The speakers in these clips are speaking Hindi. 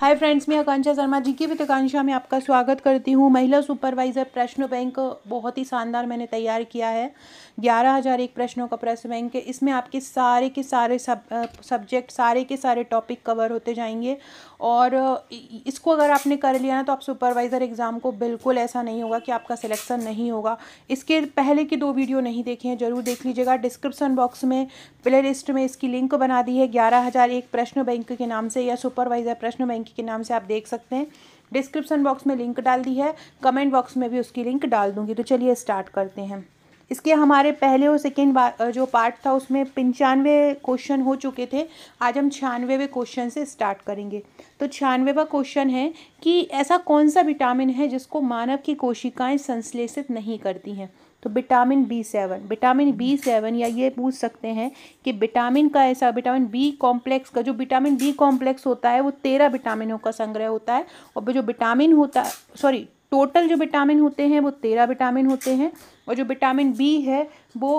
हाय फ्रेंड्स मैं आकांक्षा शर्मा जी की वित्तकांक्षा में आपका स्वागत करती हूँ महिला सुपरवाइजर प्रश्न बैंक बहुत ही शानदार मैंने तैयार किया है ग्यारह हज़ार एक प्रश्नों का प्रश्न बैंक है इसमें आपके सारे के सारे सब सब्जेक्ट सारे के सारे टॉपिक कवर होते जाएंगे और इसको अगर आपने कर लिया ना तो आप सुपरवाइज़र एग्ज़ाम को बिल्कुल ऐसा नहीं होगा कि आपका सिलेक्शन नहीं होगा इसके पहले की दो वीडियो नहीं देखे हैं ज़रूर देख लीजिएगा डिस्क्रिप्सन बॉक्स में प्ले लिस्ट में इसकी लिंक बना दी है ग्यारह प्रश्न बैंक के नाम से या सुपरवाइज़र प्रश्न बैंक बैंक के नाम से आप देख सकते हैं डिस्क्रिप्शन बॉक्स में लिंक डाल दी है कमेंट बॉक्स में भी उसकी लिंक डाल दूंगी तो चलिए स्टार्ट करते हैं इसके हमारे पहले और सेकेंड जो पार्ट था उसमें पंचानवे क्वेश्चन हो चुके थे आज हम छियानवेवे क्वेश्चन से स्टार्ट करेंगे तो छियानवेवा क्वेश्चन है कि ऐसा कौन सा विटामिन है जिसको मानव की कोशिकाएं संश्लेषित नहीं करती हैं तो विटामिन बी सेवन विटामिन बी सेवन या ये पूछ सकते हैं कि विटामिन का ऐसा विटामिन बी कॉम्प्लेक्स का जो विटामिन बी कॉम्प्लेक्स होता है वो तेरह विटामिनों का संग्रह होता है और जो विटामिन होता है सॉरी टोटल जो विटामिन होते हैं वो तेरह विटामिन होते हैं और जो विटामिन बी है वो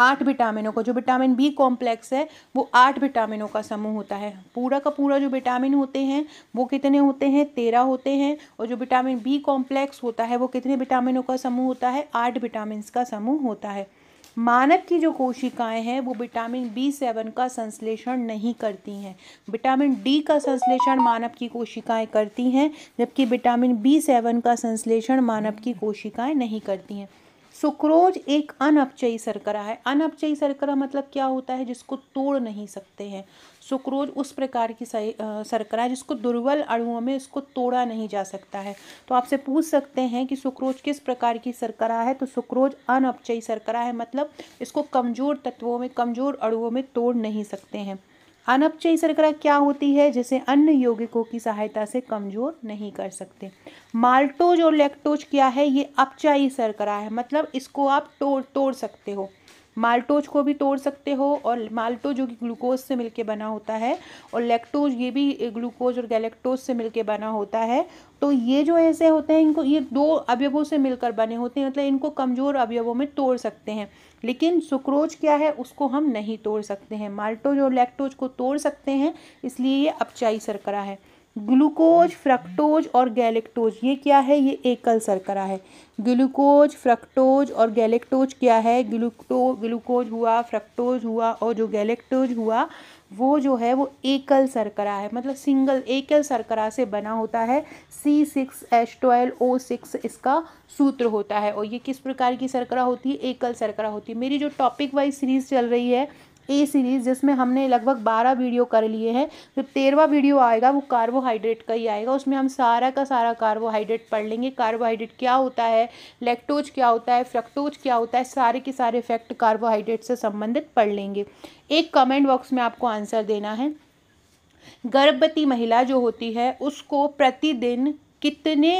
आठ विटामिनों का जो विटामिन बी कॉम्प्लेक्स है वो आठ विटामिनों का समूह होता है पूरा का पूरा जो विटामिन होते हैं वो कितने होते हैं तेरह होते हैं और जो विटामिन बी कॉम्प्लेक्स होता है वो कितने विटामिनों का समूह होता है आठ विटामिन का समूह होता है मानव की जो कोशिकाएं हैं वो विटामिन बी सेवन का संश्लेषण नहीं करती हैं विटामिन डी का संश्लेषण मानव की कोशिकाएं करती हैं जबकि विटामिन बी सेवन का संश्लेषण मानव की कोशिकाएं नहीं करती हैं सुक्रोज एक अनअपचयी सरकरा है अनअपचयी सरकरा मतलब क्या होता है जिसको तोड़ नहीं सकते हैं सुक्रोज उस प्रकार की सरकरा है जिसको दुर्बल अणुओं में इसको तोड़ा नहीं जा सकता है तो आपसे पूछ सकते हैं कि सुक्रोज किस प्रकार की सरकरा है तो सुक्रोज अनअपचयी सरकरा है मतलब इसको कमज़ोर तत्वों में कमज़ोर अणुओं में तोड़ नहीं सकते हैं अनपचयी शर्करा क्या होती है जिसे अन्य यौगिकों की सहायता से कमजोर नहीं कर सकते माल्टोज और लैक्टोज क्या है ये अपचाई शर्करा है मतलब इसको आप तोड़ तोड़ सकते हो माल्टोज को भी तोड़ सकते हो और माल्टो जो कि ग्लूकोज से मिलके बना होता है और लेक्टोज ये भी ग्लूकोज और गैलेक्टोज से मिलके बना होता है तो ये जो ऐसे होते हैं इनको ये दो अवयवों से मिलकर बने होते हैं मतलब इनको कमज़ोर अवयवों में तोड़ सकते हैं लेकिन सुक्रोज क्या है उसको हम नहीं तोड़ सकते हैं माल्टोज और लेक्टोज को तोड़ सकते हैं इसलिए ये अपचाई सरकरा है ग्लूकोज फ्रक्टोज और गैलेक्टोज ये क्या है ये एकल सरकरा है ग्लूकोज फ्रक्टोज और गैलेक्टोज क्या है ग्लूको ग्लूकोज हुआ फ्रक्टोज हुआ और जो गैलेक्टोज हुआ वो जो है वो एकल सरकरा है मतलब सिंगल एकल सरकरा से बना होता है C six H twelve O six इसका सूत्र होता है और ये किस प्रकार की सरकरा होती है एकल सरकरा होती है मेरी जो टॉपिक वाइज सीरीज चल रही है ए सीरीज़ जिसमें हमने लगभग बारह वीडियो कर लिए हैं जो तेरहवा वीडियो आएगा वो कार्बोहाइड्रेट का ही आएगा उसमें हम सारा का सारा कार्बोहाइड्रेट पढ़ लेंगे कार्बोहाइड्रेट क्या होता है लेक्टोज क्या होता है फ्रक्टोज क्या होता है सारे के सारे इफेक्ट कार्बोहाइड्रेट से संबंधित पढ़ लेंगे एक कमेंट बॉक्स में आपको आंसर देना है गर्भवती महिला जो होती है उसको प्रतिदिन कितने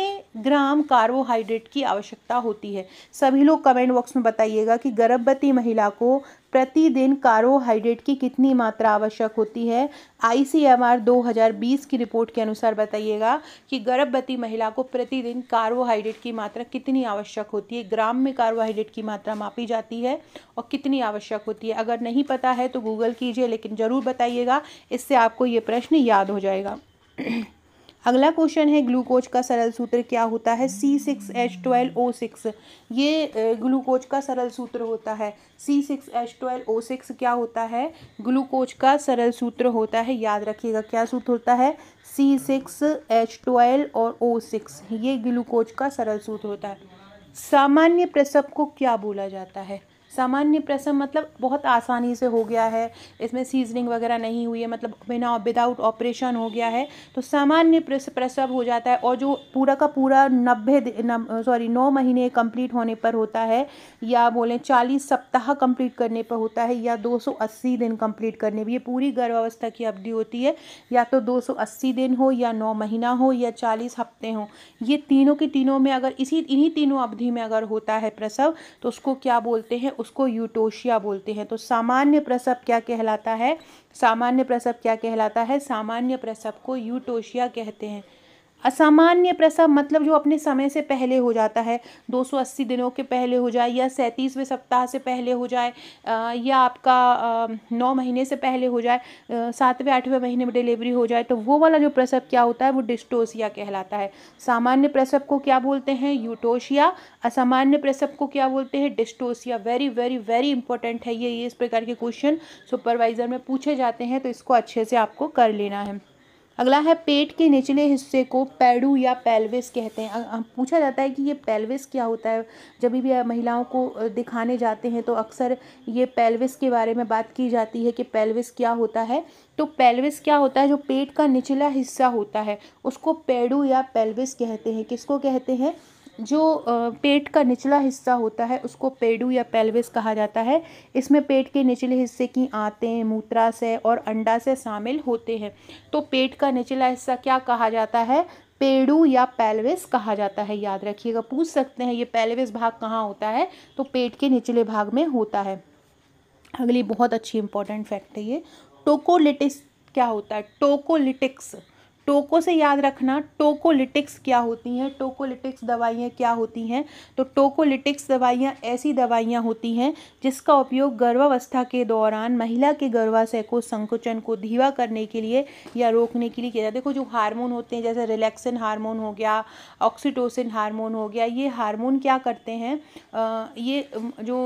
ग्राम कार्बोहाइड्रेट की आवश्यकता होती है सभी लोग कमेंट बॉक्स में बताइएगा कि गर्भवती महिला को प्रतिदिन कार्बोहाइड्रेट की कितनी मात्रा आवश्यक होती है आईसीएमआर 2020 की रिपोर्ट के अनुसार बताइएगा कि गर्भवती महिला को प्रतिदिन कार्बोहाइड्रेट की मात्रा कितनी आवश्यक होती है ग्राम में कार्बोहाइड्रेट की मात्रा मापी जाती है और कितनी आवश्यक होती है अगर नहीं पता है तो गूगल कीजिए लेकिन ज़रूर बताइएगा इससे आपको ये प्रश्न याद हो जाएगा अगला क्वेश्चन है ग्लूकोज का सरल सूत्र क्या होता है C six H twelve O six ये ग्लूकोज का सरल सूत्र होता है C six H twelve O six क्या होता है ग्लूकोज का सरल सूत्र होता है याद रखिएगा क्या सूत्र होता है सी सिक्स एच ट्वेल्व और ओ सिक्स ये ग्लूकोज का सरल सूत्र होता है सामान्य प्रसव को क्या बोला जाता है सामान्य प्रसव मतलब बहुत आसानी से हो गया है इसमें सीजनिंग वगैरह नहीं हुई है मतलब बिना विदाउट ऑपरेशन हो गया है तो सामान्य प्रसव हो जाता है और जो पूरा का पूरा नब्बे सॉरी नौ महीने कंप्लीट होने पर होता है या बोलें चालीस सप्ताह कंप्लीट करने पर होता है या दो दिन कंप्लीट करने पर ये पूरी गर्भावस्था की अवधि होती है या तो दो दिन हो या नौ महीना हो या चालीस हफ्ते हों ये तीनों के तीनों में अगर इसी इन्हीं तीनों अवधि में अगर होता है प्रसव तो उसको क्या बोलते हैं उस उसको यूटोशिया बोलते हैं तो सामान्य प्रसव क्या कहलाता है सामान्य प्रसव क्या कहलाता है सामान्य प्रसव को यूटोशिया कहते हैं असामान्य प्रसव मतलब जो अपने समय से पहले हो जाता है 280 दिनों के पहले हो जाए या सैंतीसवें सप्ताह से पहले हो जाए या आपका नौ महीने से पहले हो जाए सातवें आठवें महीने में डिलीवरी हो जाए तो वो वाला जो प्रसव क्या होता है वो डिस्टोसिया कहलाता है सामान्य प्रसव को क्या बोलते हैं यूटोशिया असामान्य प्रसव को क्या बोलते हैं dystocia very very very important है ये ये इस प्रकार के क्वेश्चन सुपरवाइज़र में पूछे जाते हैं तो इसको अच्छे से आपको कर लेना है अगला है पेट के निचले हिस्से को पैडू या पेल्विस कहते हैं पूछा जाता है कि ये पेल्विस क्या होता है जब भी महिलाओं को दिखाने जाते हैं तो अक्सर ये पेल्विस के बारे में बात की जाती है कि पेल्विस क्या होता है तो पेल्विस क्या होता है जो पेट का निचला हिस्सा होता है उसको पेडू या पेल्विस कहते हैं किसको कहते हैं जो पेट का निचला हिस्सा होता है उसको पेडू या पेल्विस कहा जाता है इसमें पेट के निचले हिस्से की आंतें मूत्राशय और अंडाशय शामिल होते हैं तो पेट का निचला हिस्सा क्या कहा जाता है पेड़ू या पेल्विस कहा जाता है याद रखिएगा पूछ सकते हैं ये पेल्विस भाग कहाँ होता है तो पेट के निचले भाग में होता है अगली बहुत अच्छी इंपॉर्टेंट फैक्ट है ये टोकोलिटिस क्या होता है टोकोलिटिक्स टोको से याद रखना टोकोलिटिक्स क्या होती हैं टोकोलिटिक्स दवाइयाँ क्या होती हैं तो टोकोलिटिक्स दवाइयाँ ऐसी दवाइयाँ होती हैं जिसका उपयोग गर्भावस्था के दौरान महिला के गर्भाशय को संकुचन को धीवा करने के लिए या रोकने के लिए किया जाता है देखो जो हार्मोन होते हैं जैसे रिलैक्सिन हार्मोन हो गया ऑक्सीटोसिन हार्मोन हो गया ये हार्मोन क्या करते हैं ये जो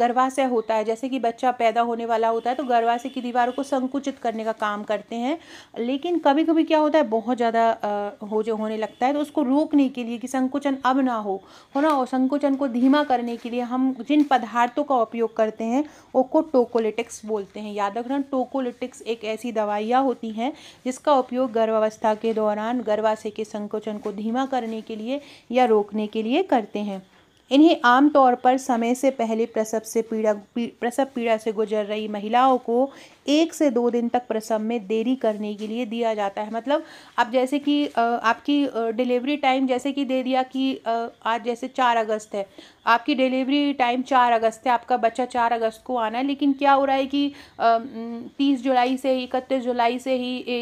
गर्भाशय होता है जैसे कि बच्चा पैदा होने वाला होता है तो गर्भाशय की दीवारों को संकुचित करने का काम करते हैं लेकिन कभी कभी क्या होता है बहुत ज़्यादा हो जो होने लगता है तो उसको रोकने के लिए कि संकुचन अब ना हो हो ना और संकुचन को धीमा करने के लिए हम जिन पदार्थों का उपयोग करते हैं उसको टोकोलिटिक्स बोलते हैं याद रखना टोकोलिटिक्स एक ऐसी दवाइयाँ होती हैं जिसका उपयोग गर्भावस्था के दौरान गर्भाशय के संकोचन को धीमा करने के लिए या रोकने के लिए करते हैं इन्हें आमतौर पर समय से पहले प्रसव से पीड़ा पी, प्रसव पीड़ा से गुजर रही महिलाओं को एक से दो दिन तक प्रसव में देरी करने के लिए दिया जाता है मतलब आप जैसे कि आपकी डिलीवरी टाइम जैसे कि दे दिया कि आज जैसे चार अगस्त है आपकी डिलीवरी टाइम चार अगस्त है आपका बच्चा चार अगस्त को आना है लेकिन क्या हो रहा है कि तीस जुलाई से इकतीस जुलाई से ही ए,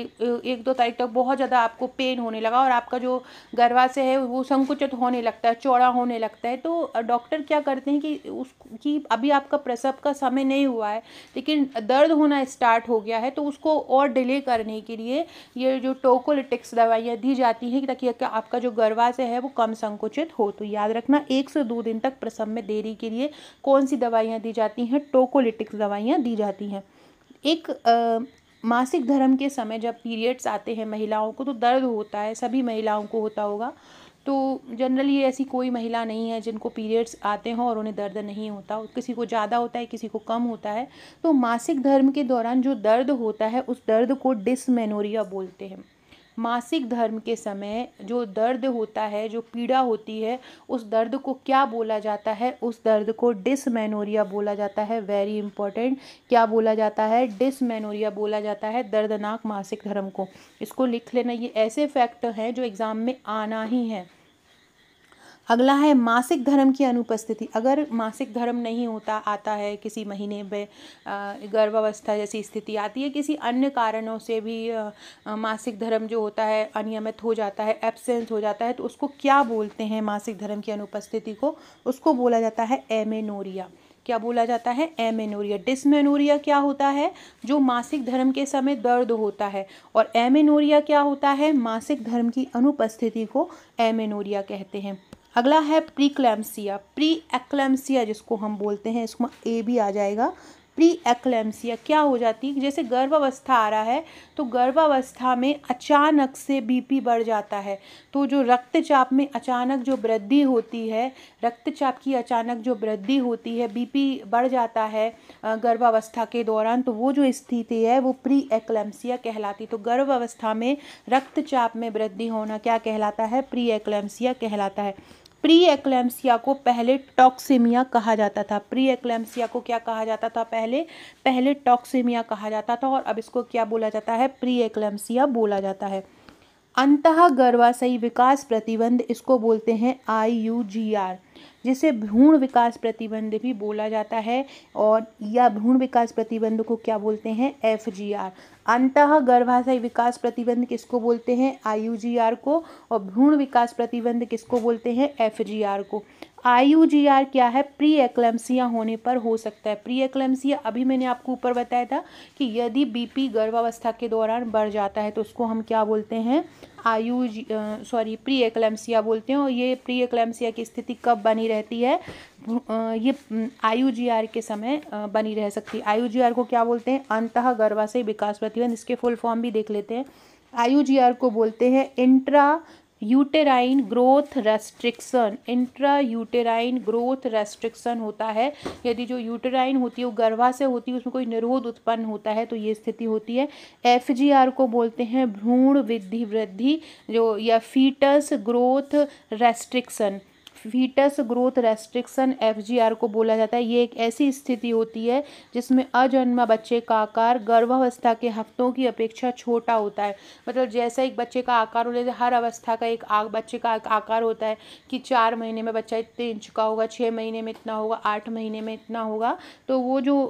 एक दो तारीख तक बहुत ज़्यादा आपको पेन होने लगा और आपका जो गर्भाशय है वो संकुचित होने लगता है चौड़ा होने लगता है तो डॉक्टर क्या करते हैं कि उस कि अभी आपका प्रसव का समय नहीं हुआ है लेकिन दर्द होना स्टार्ट हो गया है तो उसको और डिले करने के लिए ये जो टोकोलिटिक्स दवाइयाँ दी जाती हैं ताकि आपका जो गर्भाशय है वो कम संकुचित हो तो याद रखना एक से दो दिन तक प्रसव में देरी के लिए कौन सी दवाइयाँ दी जाती हैं टोकोलिटिक्स दवाइयाँ दी जाती हैं एक आ, मासिक धर्म के समय जब पीरियड्स आते हैं महिलाओं को तो दर्द होता है सभी महिलाओं को होता होगा तो जनरली ऐसी कोई महिला नहीं है जिनको पीरियड्स आते हों और उन्हें दर्द नहीं होता किसी को ज़्यादा होता है किसी को कम होता है तो मासिक धर्म के दौरान जो दर्द होता है उस दर्द को डिसमेनोरिया बोलते हैं मासिक धर्म के समय जो दर्द होता है जो पीड़ा होती है उस दर्द को क्या बोला जाता है उस दर्द को डिसमेनोरिया बोला जाता है वेरी इंपॉर्टेंट क्या बोला जाता है डिसमेनोरिया बोला जाता है दर्दनाक मासिक धर्म को इसको लिख लेना ये ऐसे फैक्ट हैं जो एग्ज़ाम में आना ही है अगला है मासिक धर्म की अनुपस्थिति अगर मासिक धर्म नहीं होता आता है किसी महीने में गर्भावस्था जैसी स्थिति आती है किसी अन्य कारणों से भी मासिक धर्म जो होता है अनियमित हो जाता है एब्सेंस हो जाता है तो उसको क्या बोलते हैं मासिक धर्म की अनुपस्थिति को उसको बोला जाता है एमेनोरिया क्या बोला जाता है एमेनोरिया डिसमेनोरिया क्या होता है जो मासिक धर्म के समय दर्द होता है और एमेनोरिया क्या होता है मासिक धर्म की अनुपस्थिति को एमेनोरिया कहते हैं अगला है प्री क्लैम्सिया प्री एक्लैम्सिया जिसको हम बोलते हैं इसमें ए भी आ जाएगा प्री एक्लैम्सिया क्या हो जाती है जैसे गर्भावस्था आ रहा है तो गर्भावस्था में अचानक से बीपी बढ़ जाता है तो जो रक्तचाप में अचानक जो वृद्धि होती है रक्तचाप की अचानक जो वृद्धि होती है बीपी बढ़ जाता है गर्भावस्था के दौरान तो वो जो स्थिति है वो प्री एक्लैम्सिया कहलाती तो गर्भावस्था में रक्तचाप में वृद्धि होना क्या कहलाता है प्री एक्लैम्सिया कहलाता है प्री एक्लेम्सिया को पहले टॉक्सेमिया कहा जाता था प्री एक्लेम्सिया को क्या कहा जाता था पहले पहले टॉक्सेमिया कहा जाता था और अब इसको क्या बोला जाता है प्री एक्लेम्सिया बोला जाता है अंतः गर्भाशयी विकास प्रतिबंध इसको बोलते हैं आई यू जी आर जिसे भ्रूण विकास प्रतिबंध भी बोला जाता है और या भ्रूण विकास प्रतिबंध को क्या बोलते हैं एफ जी आर अंत गर्भाशय विकास प्रतिबंध किसको बोलते हैं आयु जी आर को और भ्रूण विकास प्रतिबंध किसको बोलते हैं एफ जी आर को आई यू जी आर क्या है प्री एक्लम्सिया होने पर हो सकता है प्री एक्लम्सिया अभी मैंने आपको ऊपर बताया था कि यदि बीपी गर्भावस्था के दौरान बढ़ जाता है तो उसको हम क्या बोलते हैं आयु सॉरी प्री एक्लेम्सिया बोलते हैं और ये प्री एक्लेम्सिया की स्थिति कब बनी रहती है ये आयु जी आर के समय बनी रह सकती है आयु जी आर को क्या बोलते हैं अंत गर्भाशय विकास प्रतिबंध इसके फुल फॉर्म भी देख लेते हैं आयु जी आर को बोलते हैं intra uterine growth restriction intra uterine growth restriction होता है यदि जो यूटेराइन होती है वो गर्भा से होती है उसमें कोई निरोध उत्पन्न होता है तो ये स्थिति होती है एफ को बोलते हैं भ्रूण विधि वृद्धि जो या fetus growth restriction fetus growth restriction F को बोला जाता है ये एक ऐसी स्थिति होती है जिसमें अजन्मा बच्चे का आकार गर्भावस्था के हफ्तों की अपेक्षा छोटा होता है मतलब जैसा एक बच्चे का आकार होता है हर अवस्था का एक आ, बच्चे का आकार होता है कि चार महीने में बच्चा इतने इंच का होगा छः महीने में इतना होगा आठ महीने में इतना होगा तो वो जो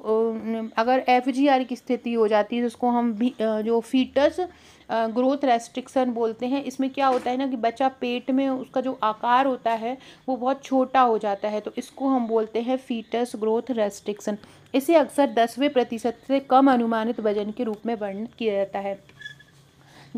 अगर एफ की स्थिति हो जाती है जिसको तो उसको हम भी जो फीटस ग्रोथ रेस्ट्रिक्शन बोलते हैं इसमें क्या होता है ना कि बच्चा पेट में उसका जो आकार होता है वो बहुत छोटा हो जाता है तो इसको हम बोलते हैं फीटस ग्रोथ रेस्ट्रिक्शन इसे अक्सर दसवें प्रतिशत से कम अनुमानित वजन के रूप में वर्णित किया जाता है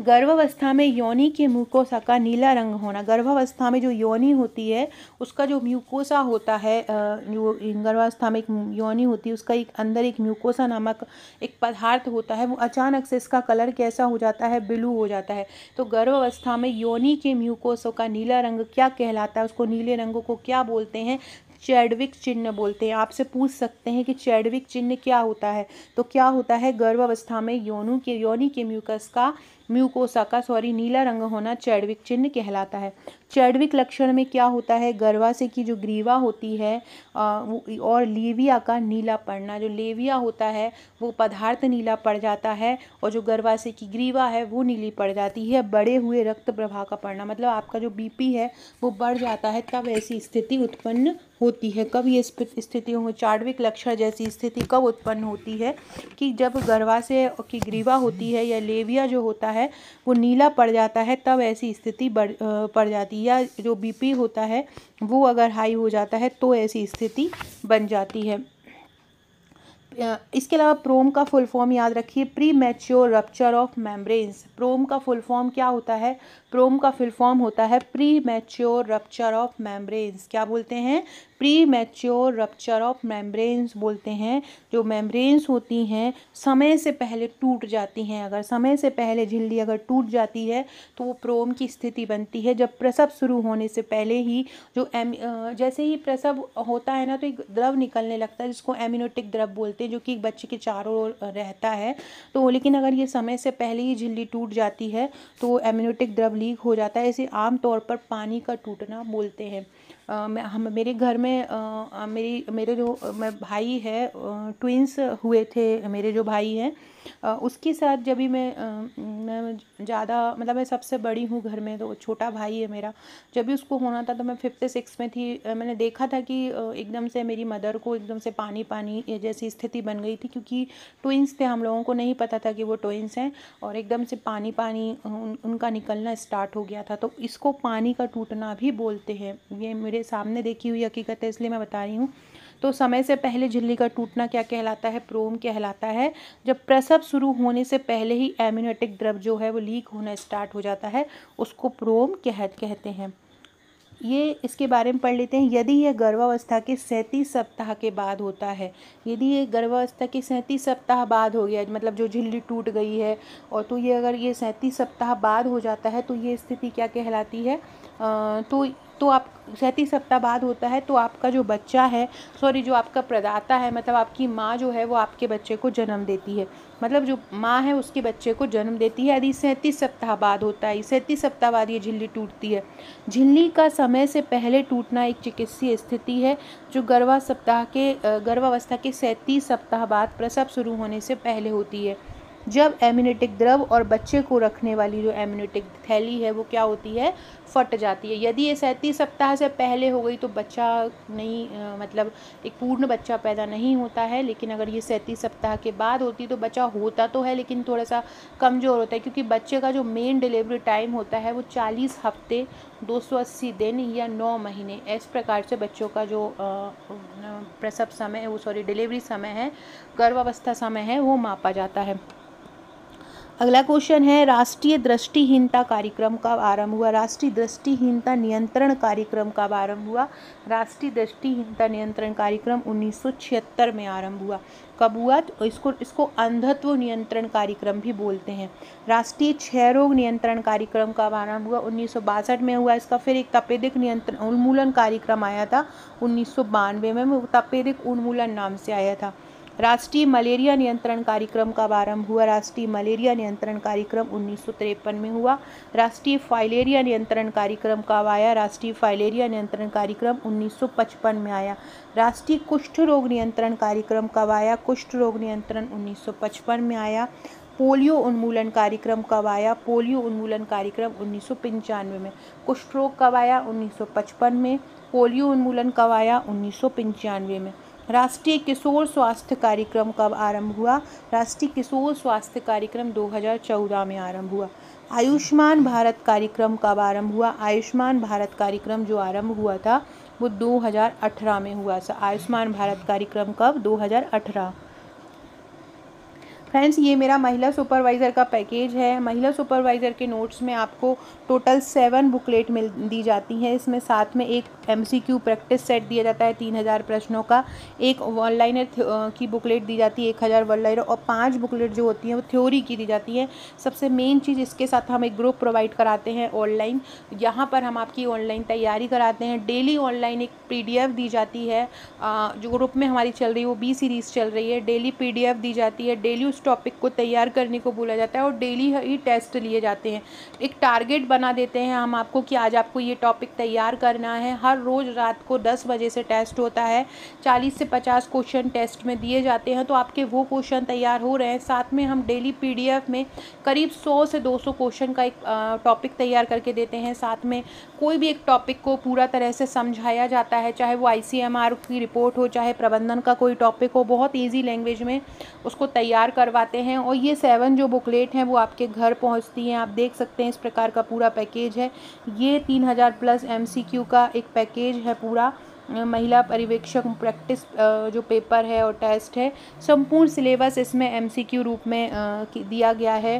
गर्भावस्था में योनि के म्यूकोसा का नीला रंग होना गर्भावस्था में जो योनि होती है उसका जो म्यूकोसा होता है गर्भावस्था में एक योनि होती है उसका एक अंदर एक म्यूकोसा नामक एक पदार्थ होता है वो अचानक से इसका कलर कैसा हो जाता है ब्लू हो जाता है तो गर्भावस्था में योनि के म्यूकोसों का नीला रंग क्या कहलाता है उसको नीले रंगों को क्या बोलते हैं चैडविक चिन्ह बोलते हैं आपसे पूछ सकते हैं कि चैडविक चिन्ह क्या होता है तो क्या होता है गर्भावस्था में योनु के योनि के म्यूकस का म्यूकोसा का सॉरी नीला रंग होना चैडविक चिन्ह कहलाता है चैडविक लक्षण में क्या होता है से की जो ग्रीवा होती है और लेविया का नीला पड़ना जो लेविया होता है वो पदार्थ नीला पड़ जाता है और जो गर्भाशय की ग्रीवा है वो नीली पड़ जाती है बड़े हुए रक्त प्रभाव का पड़ना मतलब आपका जो बीपी है वो बढ़ जाता है तब ऐसी स्थिति उत्पन्न होती है कब ये स्थिति होंगे चार्विक लक्षण जैसी स्थिति कब उत्पन्न होती है कि जब गर्भाशय की ग्रीवा होती है या लेविया जो होता है है वो नीला पड़ जाता है तब ऐसी स्थिति पड़ जाती है या जो बीपी होता है वो अगर हाई हो जाता है तो ऐसी स्थिति बन जाती है इसके अलावा प्रोम का फुल फॉर्म याद रखिए premature rupture of membranes PROM का फुल फॉर्म क्या होता है प्रोम का फुल फॉर्म होता है premature rupture of membranes क्या बोलते हैं premature rupture of membranes बोलते हैं जो मेम्ब्रेन्स होती हैं समय से पहले टूट जाती हैं अगर समय से पहले झिल्ली अगर टूट जाती है तो वो प्रोम की स्थिति बनती है जब प्रसव शुरू होने से पहले ही जो एम जैसे ही प्रसव होता है ना तो एक द्रव निकलने लगता है जिसको एमिनोटिक द्रव बोलते हैं है जो कि बच्चे के चारों ओर रहता है तो लेकिन अगर ये समय से पहले ही झिल्ली टूट जाती है तो एम्यूनिटिक द्रव लीक हो जाता है इसे आमतौर पर पानी का टूटना बोलते हैं हम मेरे घर में मेरी मेरे जो मैं भाई है ट्विंस हुए थे मेरे जो भाई हैं उसके साथ जब भी मैं मैं ज़्यादा मतलब मैं सबसे बड़ी हूँ घर में तो छोटा भाई है मेरा जब भी उसको होना था तो मैं फिफ्थ सिक्स में थी मैंने देखा था कि एकदम से मेरी मदर को एकदम से पानी पानी जैसी स्थिति बन गई थी क्योंकि ट्विंस थे हम लोगों को नहीं पता था कि वो ट्विंस हैं और एकदम से पानी पानी उन, उनका निकलना स्टार्ट हो गया था तो इसको पानी का टूटना भी बोलते हैं ये मेरे सामने देखी हुई हकीकत है इसलिए मैं बता रही हूँ तो समय से पहले झिल्ली का टूटना क्या कहलाता है प्रोम कहलाता है जब प्रसव शुरू होने से पहले ही एम्यूनेटिक द्रव जो है वो लीक होना स्टार्ट हो जाता है उसको प्रोम कह कहते हैं ये इसके बारे में पढ़ लेते हैं यदि यह गर्भावस्था के सैंतीस सप्ताह के बाद होता है यदि ये गर्भावस्था के सैंतीस सप्ताह बाद हो गया मतलब जो झिल्ली टूट गई है और तो ये अगर ये सैंतीस सप्ताह बाद हो जाता है तो ये स्थिति क्या कहलाती है तो तो आप सैंतीस सप्ताह बाद होता है तो आपका जो बच्चा है सॉरी जो आपका प्रदाता है मतलब आपकी माँ जो है वो आपके बच्चे को जन्म देती है मतलब जो माँ है उसके बच्चे को जन्म देती है यदि सैंतीस सप्ताह बाद होता है सैंतीस सप्ताह बाद ये झिल्ली टूटती है झिल्ली का समय से पहले टूटना एक चिकित्सीय स्थिति है जो गर्भा सप्ताह के गर्भावस्था के सैंतीस सप्ताह बाद प्रसव शुरू होने से पहले होती है जब एम्यूनिटिक द्रव और बच्चे को रखने वाली जो एम्यूनिटिक थैली है वो क्या होती है फट जाती है यदि ये सैंतीस सप्ताह से पहले हो गई तो बच्चा नहीं आ, मतलब एक पूर्ण बच्चा पैदा नहीं होता है लेकिन अगर ये सैंतीस सप्ताह के बाद होती तो बच्चा होता तो है लेकिन थोड़ा सा कमज़ोर होता है क्योंकि बच्चे का जो मेन डिलीवरी टाइम होता है वो चालीस हफ्ते दो सौ अस्सी दिन या नौ महीने इस प्रकार से बच्चों का जो प्रसव समय वो सॉरी डिलीवरी समय है गर्भावस्था समय है वो मापा जाता है अगला क्वेश्चन है राष्ट्रीय दृष्टिहीनता कार्यक्रम का आरंभ हुआ राष्ट्रीय दृष्टिहीनता नियंत्रण कार्यक्रम का आरंभ हुआ राष्ट्रीय दृष्टिहीनता नियंत्रण कार्यक्रम 1976 में आरंभ हुआ कब हुआ तो इसको इसको अंधत्व नियंत्रण कार्यक्रम भी बोलते हैं राष्ट्रीय क्षय रोग नियंत्रण कार्यक्रम का आरंभ हुआ उन्नीस में हुआ इसका फिर एक तपेदिक नियंत्रण उन्मूलन कार्यक्रम आया था उन्नीस में, में तपेदिक उन्मूलन नाम से आया था राष्ट्रीय मलेरिया नियंत्रण कार्यक्रम का आरंभ हुआ राष्ट्रीय मलेरिया नियंत्रण कार्यक्रम उन्नीस में हुआ राष्ट्रीय फाइलेरिया नियंत्रण कार्यक्रम कब आया राष्ट्रीय फाइलेरिया नियंत्रण कार्यक्रम 1955 में आया राष्ट्रीय कुष्ठ रोग नियंत्रण कार्यक्रम कब आया कुष्ठ रोग नियंत्रण 1955 में आया पोलियो उन्मूलन कार्यक्रम कब आया पोलियो उन्मूलन कार्यक्रम उन्नीस में कुष्ठ रोग कब आया उन्नीस में पोलियो उन्मूलन कब आया उन्नीस में राष्ट्रीय किशोर स्वास्थ्य कार्यक्रम कब आरंभ हुआ राष्ट्रीय किशोर स्वास्थ्य कार्यक्रम 2014 में आरंभ हुआ आयुष्मान भारत कार्यक्रम कब आरंभ हुआ आयुष्मान भारत कार्यक्रम जो आरंभ हुआ था वो 2018 में हुआ था आयुष्मान भारत कार्यक्रम कब 2018 फ्रेंड्स ये मेरा महिला सुपरवाइज़र का पैकेज है महिला सुपरवाइज़र के नोट्स में आपको टोटल सेवन बुकलेट मिल दी जाती हैं इसमें साथ में एक एमसीक्यू प्रैक्टिस सेट दिया जाता है तीन हज़ार प्रश्नों का एक वन लाइनर की बुकलेट दी जाती है एक हज़ार वन लाइनर और पाँच बुकलेट जो होती हैं वो थ्योरी की दी जाती है सबसे मेन चीज़ इसके साथ हम एक ग्रुप प्रोवाइड कराते हैं ऑनलाइन यहाँ पर हम आपकी ऑनलाइन तैयारी कराते हैं डेली ऑनलाइन एक पी दी जाती है जो ग्रुप में हमारी चल रही है वो बी सीरीज़ चल रही है डेली पी दी जाती है डेली उस टॉपिक को तैयार करने को बोला जाता है और डेली ही टेस्ट लिए जाते हैं एक टारगेट बना देते हैं हम आपको कि आज आपको ये टॉपिक तैयार करना है हर रोज़ रात को दस बजे से टेस्ट होता है चालीस से पचास क्वेश्चन टेस्ट में दिए जाते हैं तो आपके वो क्वेश्चन तैयार हो रहे हैं साथ में हम डेली पी में करीब सौ से दो क्वेश्चन का एक टॉपिक तैयार करके देते हैं साथ में कोई भी एक टॉपिक को पूरा तरह से समझाया जाता है चाहे वो आई की रिपोर्ट हो चाहे प्रबंधन का कोई टॉपिक हो बहुत ईजी लैंग्वेज में उसको तैयार कर करवाते हैं और ये सेवन जो बुकलेट हैं वो आपके घर पहुंचती हैं आप देख सकते हैं इस प्रकार का पूरा पैकेज है ये तीन हज़ार प्लस एम का एक पैकेज है पूरा महिला पर्यवेक्षक प्रैक्टिस जो पेपर है और टेस्ट है संपूर्ण सिलेबस इसमें एमसीक्यू रूप में दिया गया है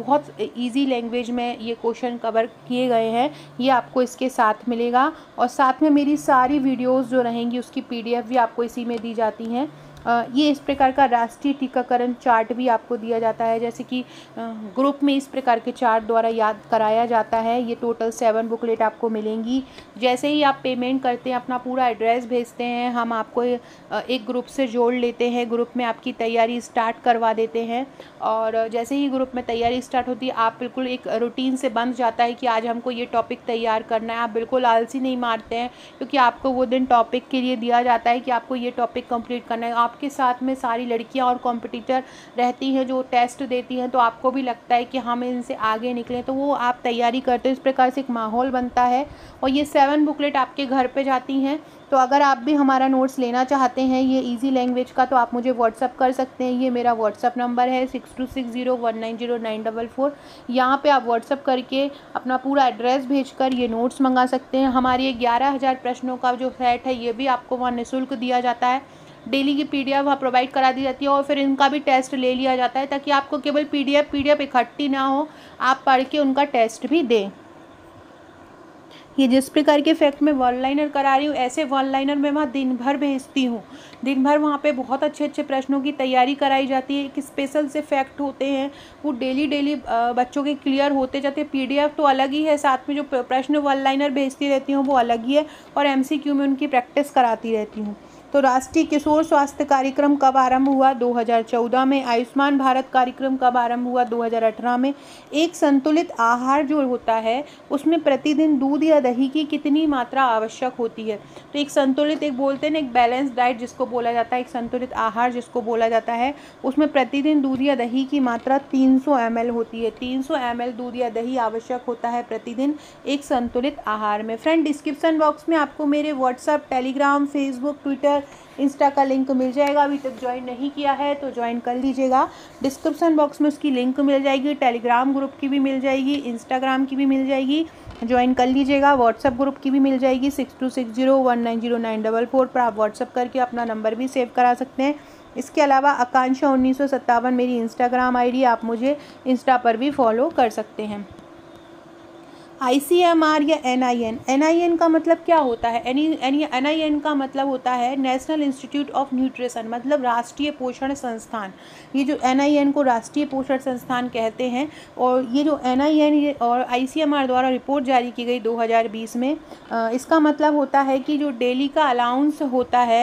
बहुत इजी लैंग्वेज में ये क्वेश्चन कवर किए गए हैं ये आपको इसके साथ मिलेगा और साथ में मेरी सारी वीडियोस जो रहेंगी उसकी पीडीएफ भी आपको इसी में दी जाती हैं ये इस प्रकार का राष्ट्रीय टीकाकरण चार्ट भी आपको दिया जाता है जैसे कि ग्रुप में इस प्रकार के चार्ट द्वारा याद कराया जाता है ये टोटल सेवन बुकलेट आपको मिलेंगी जैसे ही आप पेमेंट करते हैं अपना पूरा एड्रेस भेजते हैं हम आपको एक ग्रुप से जोड़ लेते हैं ग्रुप में आपकी तैयारी स्टार्ट करवा देते हैं और जैसे ही ग्रुप में तैयारी स्टार्ट होती है आप बिल्कुल एक रूटीन से बन जाता है कि आज हमको ये टॉपिक तैयार करना है आप बिल्कुल आलसी नहीं मारते हैं क्योंकि आपको वो दिन टॉपिक के लिए दिया जाता है कि आपको ये टॉपिक कंप्लीट करना है आप आपके साथ में सारी लड़कियां और कॉम्पिटिटर रहती हैं जो टेस्ट देती हैं तो आपको भी लगता है कि हम हाँ, इनसे आगे निकलें तो वो आप तैयारी करते हो इस प्रकार से एक माहौल बनता है और ये सेवन बुकलेट आपके घर पर जाती हैं तो अगर आप भी हमारा नोट्स लेना चाहते हैं ये इजी लैंग्वेज का तो आप मुझे व्हाट्सअप कर सकते हैं ये मेरा व्हाट्सअप नंबर है six two six zero one nine zero nine double four यहाँ पर आप व्हाट्सअप करके अपना पूरा एड्रेस भेजकर ये नोट्स मंगा सकते हैं हमारे ग्यारह हज़ार प्रश्नों का जो सेट है ये भी आपको वहाँ निःशुल्क दिया जाता है डेली की पीडीएफ वहाँ प्रोवाइड करा दी जाती है और फिर इनका भी टेस्ट ले लिया जाता है ताकि आपको केवल पीडीएफ पीडीएफ इकट्ठी ना हो आप पढ़ के उनका टेस्ट भी दें ये जिस प्रकार के फैक्ट मैं वन लाइनर करा रही हूँ ऐसे वन लाइनर मैं वहाँ दिन भर भेजती हूँ दिन भर वहाँ पे बहुत अच्छे अच्छे प्रश्नों की तैयारी कराई जाती है एक स्पेशल से फैक्ट होते हैं वो डेली डेली बच्चों के क्लियर होते जाते हैं पीडीएफ तो अलग ही है साथ में जो प्रश्न वन लाइनर भेजती रहती हूँ वो अलग ही है और एम में उनकी प्रैक्टिस कराती रहती हूँ तो राष्ट्रीय किशोर स्वास्थ्य कार्यक्रम कब आरंभ हुआ 2014 में आयुष्मान भारत कार्यक्रम कब आरंभ हुआ 2018 में एक संतुलित आहार जो होता है उसमें प्रतिदिन दूध या दही की कितनी मात्रा आवश्यक होती है तो एक संतुलित एक बोलते हैं एक बैलेंस डाइट जिसको बोला जाता है एक संतुलित आहार जिसको बोला जाता है उसमें प्रतिदिन दूध या दही की मात्रा तीन सौ होती है तीन सौ दूध या दही आवश्यक होता है प्रतिदिन एक संतुलित आहार में फ्रेंड डिस्क्रिप्सन बॉक्स में आपको मेरे WhatsApp Telegram Facebook Twitter Insta का लिंक मिल जाएगा अभी तक ज्वाइन नहीं किया है तो ज्वाइन कर लीजिएगा डिस्क्रिप्सन बॉक्स में उसकी लिंक मिल जाएगी टेलीग्राम ग्रुप की भी मिल जाएगी इंस्टाग्राम की भी मिल जाएगी ज्वाइन कर लीजिएगा व्हाट्सअप ग्रुप की भी मिल जाएगी six two six zero one nine zero nine double four पर आप व्हाट्सअप करके अपना नंबर भी सेव करा सकते हैं इसके अलावा आकांक्षा उन्नीस सौ सत्तावन मेरी इंस्टाग्राम आईडी आप मुझे इंस्टा पर भी फॉलो कर सकते हैं आई सी एम आर या N I N N I N का मतलब क्या होता है एनी एन आई एन का मतलब होता है नेशनल इंस्टीट्यूट ऑफ न्यूट्रिशन मतलब राष्ट्रीय पोषण संस्थान ये जो एन आई एन को राष्ट्रीय पोषण संस्थान कहते हैं और ये जो एन आई एन और आई सी एम आर द्वारा रिपोर्ट जारी की गई दो हज़ार बीस में इसका मतलब होता है कि जो डेली का अलाउंस होता है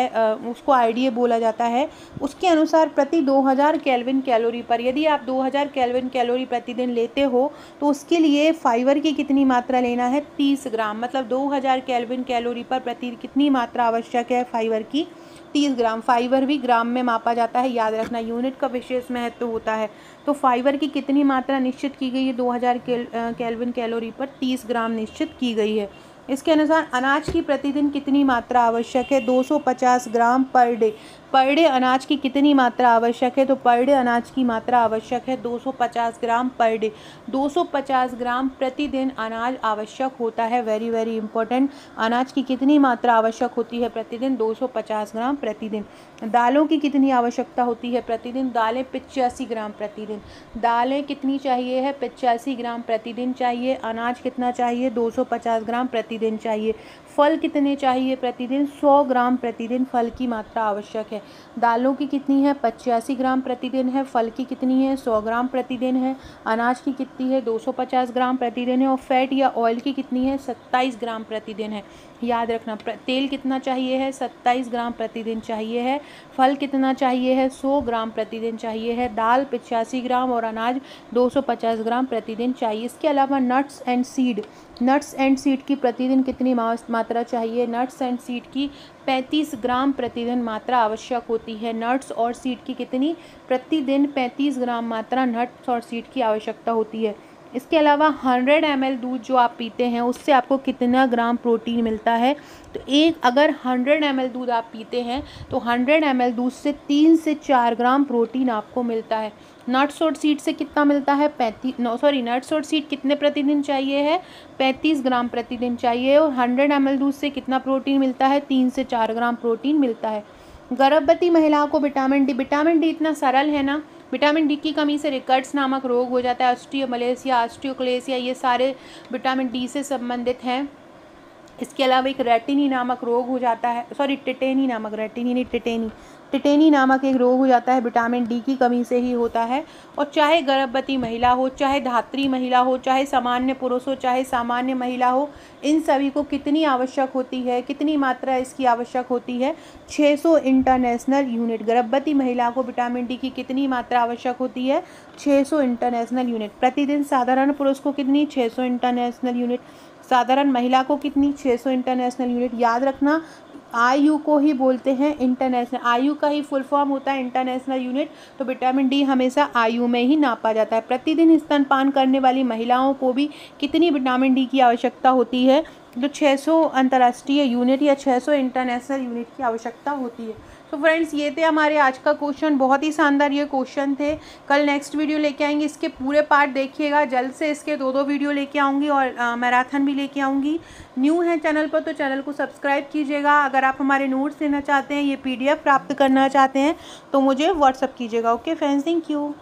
उसको आई डी ए बोला जाता है उसके अनुसार प्रति दो हज़ार कैलविन कैलोरी पर यदि आप दो हज़ार कैलविन कैलोरी प्रतिदिन लेते हो तो उसके लिए फाइबर की कितनी मात्रा लेना है तीस ग्राम मतलब 2000 कैलविन कैलोरी पर प्रति कितनी मात्रा आवश्यक है फाइबर की तीस ग्राम फाइबर भी ग्राम में मापा जाता है याद रखना यूनिट का विशेष महत्व तो होता है तो फाइबर की कितनी मात्रा निश्चित की गई है 2000 कैलविन कैलोरी पर 30 ग्राम निश्चित की गई है इसके अनुसार अनाज की प्रतिदिन कितनी मात्रा आवश्यक है 250 ग्राम पर डे पर डे अनाज की कितनी मात्रा आवश्यक है तो पर डे अनाज की मात्रा आवश्यक है 250 ग्राम पर डे 250 ग्राम प्रतिदिन अनाज आवश्यक होता है वेरी वेरी इंपॉर्टेंट अनाज की कितनी मात्रा आवश्यक होती है प्रतिदिन 250 ग्राम प्रतिदिन दालों की कितनी आवश्यकता होती है प्रतिदिन दालें पिचासी ग्राम प्रतिदिन दालें कितनी चाहिए है पिचासी ग्राम प्रतिदिन चाहिए अनाज कितना चाहिए दो ग्राम प्रतिदिन चाहिए फल कितने चाहिए प्रतिदिन सौ ग्राम प्रतिदिन फल की मात्रा आवश्यक है है दालों की कितनी है पचासी ग्राम प्रतिदिन है फल की कितनी है सौ ग्राम प्रतिदिन है अनाज की कितनी है दो सौ पचास ग्राम प्रतिदिन है और फैट या ऑयल की कितनी है सत्ताईस ग्राम प्रतिदिन है याद रखना तेल कितना चाहिए है सत्ताईस ग्राम प्रतिदिन चाहिए है फल कितना चाहिए है सौ ग्राम प्रतिदिन चाहिए है दाल पचासी ग्राम और अनाज दो सौ पचास ग्राम प्रतिदिन चाहिए इसके अलावा nuts and seed nuts and seed की प्रतिदिन कितनी मात्रा चाहिए नट्स एंड सीड की 35 ग्राम प्रतिदिन मात्रा आवश्यक होती है नट्स और सीड की कितनी प्रतिदिन 35 ग्राम मात्रा नट्स और सीड की आवश्यकता होती है इसके अलावा 100 एम दूध जो आप पीते हैं उससे आपको कितना ग्राम प्रोटीन मिलता है तो एक अगर 100 एम दूध आप पीते हैं तो 100 एम दूध से तीन से चार ग्राम प्रोटीन आपको मिलता है नट सोट सीड से कितना मिलता है पैंतीस no sorry nut short seed कितने प्रतिदिन चाहिए है पैंतीस ग्राम प्रतिदिन चाहिए और हंड्रेड एम दूध से कितना प्रोटीन मिलता है तीन से चार ग्राम प्रोटीन मिलता है गर्भवती महिलाओं को विटामिन डी विटामिन डी इतना सरल है ना विटामिन डी की कमी से रिकर्ड्स नामक रोग हो जाता है ऑस्टियो मलेसिया ऑस्टियोक्लेसिया ये सारे विटामिन डी से संबंधित हैं इसके अलावा एक रेटिनी नामक रोग हो जाता है सॉरी टिटेनी नामक रेटिनी नहीं टिटेनी टिटेनी नामक एक रोग हो जाता है विटामिन डी की कमी से ही होता है और चाहे गर्भवती महिला हो चाहे धात्री महिला हो चाहे सामान्य पुरुष हो चाहे सामान्य महिला हो इन सभी को कितनी आवश्यक होती है कितनी मात्रा इसकी आवश्यक होती है 600 इंटरनेशनल यूनिट गर्भवती महिला को विटामिन डी की कितनी मात्रा आवश्यक होती है छः इंटरनेशनल यूनिट प्रतिदिन साधारण पुरुष को कितनी छः इंटरनेशनल यूनिट साधारण महिला को कितनी 600 इंटरनेशनल यूनिट याद रखना आयु को ही बोलते हैं इंटरनेशनल आयु का ही फुल फॉर्म होता है इंटरनेशनल यूनिट तो विटामिन डी हमेशा आयु में ही नापा जाता है प्रतिदिन स्तनपान करने वाली महिलाओं को भी कितनी विटामिन डी की आवश्यकता होती है तो 600 अंतर्राष्ट्रीय यूनिट या 600 इंटरनेशनल यूनिट की आवश्यकता होती है तो फ्रेंड्स ये थे हमारे आज का क्वेश्चन बहुत ही शानदार ये क्वेश्चन थे कल नेक्स्ट वीडियो लेके आएंगे इसके पूरे पार्ट देखिएगा जल्द से इसके दो दो वीडियो लेके आऊँगी और मैराथन भी लेके आऊँगी न्यू है चैनल पर तो चैनल को सब्सक्राइब कीजिएगा अगर आप हमारे नोट्स लेना चाहते हैं ये पी प्राप्त करना चाहते हैं तो मुझे व्हाट्सअप कीजिएगा ओके फ्रेंड्स थैंक यू